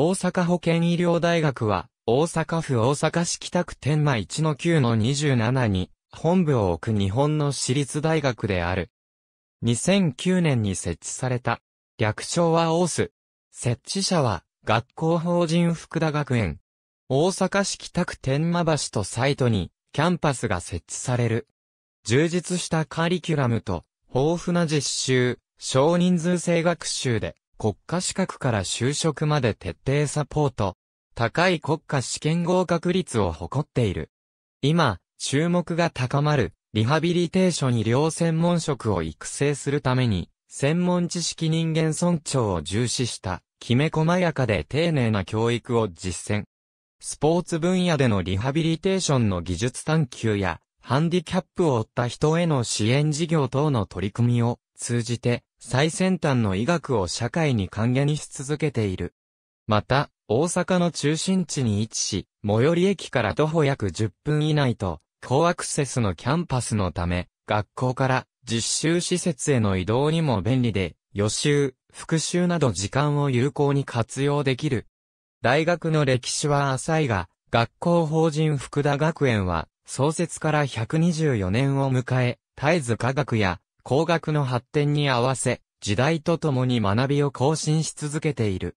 大阪保健医療大学は、大阪府大阪市北区天満1-9-27に、本部を置く日本の私立大学である。2009年に設置された。略称はオース。設置者は、学校法人福田学園。大阪市北区天満橋とサイトに、キャンパスが設置される。充実したカリキュラムと、豊富な実習、少人数制学習で、国家資格から就職まで徹底サポート、高い国家試験合格率を誇っている。今、注目が高まる、リハビリテーション医療専門職を育成するために、専門知識人間尊重を重視した、きめ細やかで丁寧な教育を実践。スポーツ分野でのリハビリテーションの技術探求や、ハンディキャップを負った人への支援事業等の取り組みを通じて最先端の医学を社会に還元し続けている。また、大阪の中心地に位置し、最寄り駅から徒歩約10分以内と、高アクセスのキャンパスのため、学校から実習施設への移動にも便利で、予習、復習など時間を有効に活用できる。大学の歴史は浅いが、学校法人福田学園は、創設から124年を迎え、絶えず科学や工学の発展に合わせ、時代とともに学びを更新し続けている。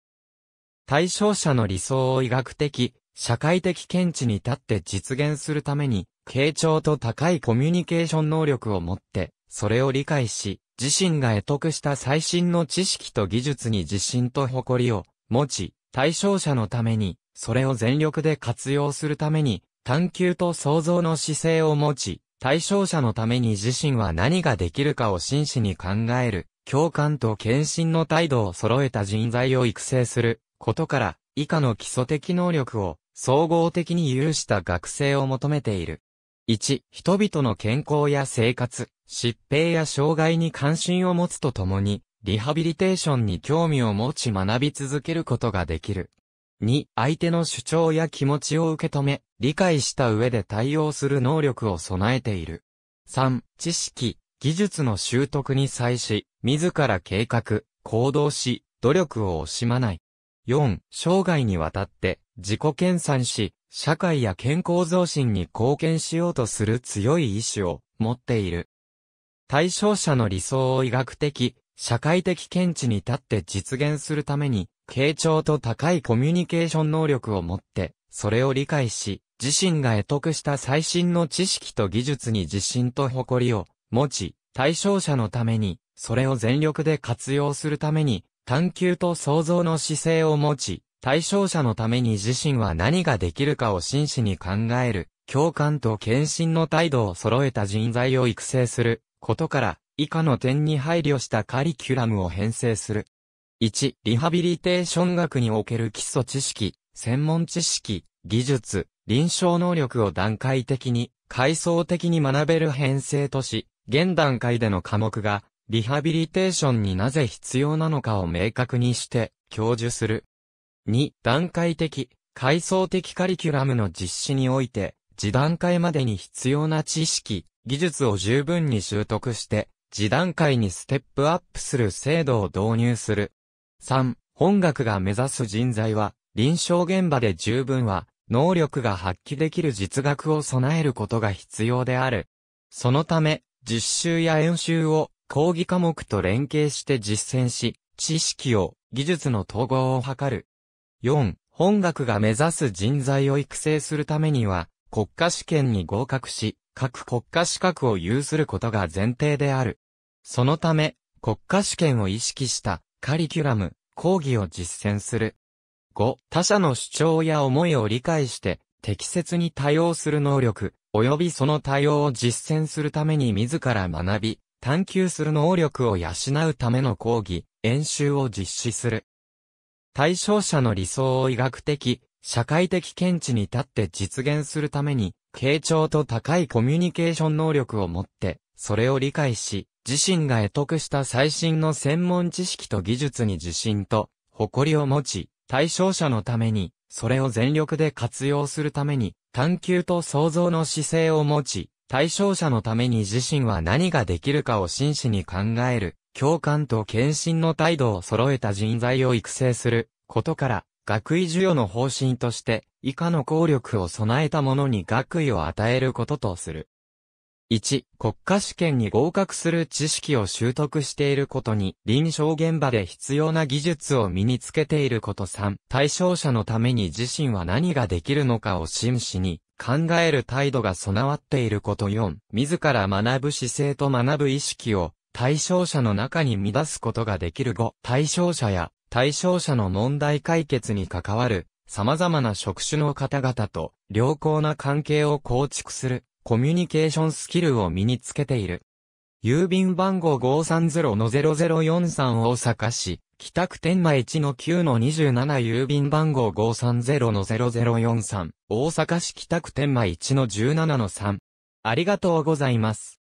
対象者の理想を医学的、社会的見地に立って実現するために、傾聴と高いコミュニケーション能力を持って、それを理解し、自身が得得した最新の知識と技術に自信と誇りを持ち、対象者のために、それを全力で活用するために、探求と創造の姿勢を持ち、対象者のために自身は何ができるかを真摯に考える、共感と献身の態度を揃えた人材を育成することから、以下の基礎的能力を総合的に有した学生を求めている。1、人々の健康や生活、疾病や障害に関心を持つとともに、リハビリテーションに興味を持ち学び続けることができる。二、相手の主張や気持ちを受け止め、理解した上で対応する能力を備えている。3、知識、技術の習得に際し、自ら計画、行動し、努力を惜しまない。4、生涯にわたって、自己研鑽し、社会や健康増進に貢献しようとする強い意志を持っている。対象者の理想を医学的、社会的見地に立って実現するために、傾聴と高いコミュニケーション能力を持って、それを理解し、自身が得得した最新の知識と技術に自信と誇りを持ち、対象者のために、それを全力で活用するために、探求と創造の姿勢を持ち、対象者のために自身は何ができるかを真摯に考える、共感と献身の態度を揃えた人材を育成することから、以下の点に配慮したカリキュラムを編成する。1、リハビリテーション学における基礎知識、専門知識、技術、臨床能力を段階的に、階層的に学べる編成とし、現段階での科目が、リハビリテーションになぜ必要なのかを明確にして、教授する。2、段階的、階層的カリキュラムの実施において、次段階までに必要な知識、技術を十分に習得して、次段階にステップアップする制度を導入する。3、本学が目指す人材は、臨床現場で十分は、能力が発揮できる実学を備えることが必要である。そのため、実習や演習を講義科目と連携して実践し、知識を、技術の統合を図る。4、本学が目指す人材を育成するためには、国家試験に合格し、各国家資格を有することが前提である。そのため、国家試験を意識したカリキュラム、講義を実践する。5、他者の主張や思いを理解して、適切に対応する能力、及びその対応を実践するために自ら学び、探求する能力を養うための講義、演習を実施する。対象者の理想を医学的、社会的見地に立って実現するために、傾聴と高いコミュニケーション能力を持って、それを理解し、自身が得得した最新の専門知識と技術に自信と誇りを持ち、対象者のために、それを全力で活用するために、探求と創造の姿勢を持ち、対象者のために自身は何ができるかを真摯に考える、共感と献身の態度を揃えた人材を育成することから、学位授与の方針として、以下の効力を備えた者に学位を与えることとする。1、国家試験に合格する知識を習得していることに、臨床現場で必要な技術を身につけていること3、対象者のために自身は何ができるのかを真摯に、考える態度が備わっていること4、自ら学ぶ姿勢と学ぶ意識を、対象者の中に乱すことができる5、対象者や、対象者の問題解決に関わる、様々な職種の方々と良好な関係を構築する。コミュニケーションスキルを身につけている。郵便番号530-0043大阪市、北区天満1-9-27郵便番号530-0043大阪市北区天満1-17-3ありがとうございます。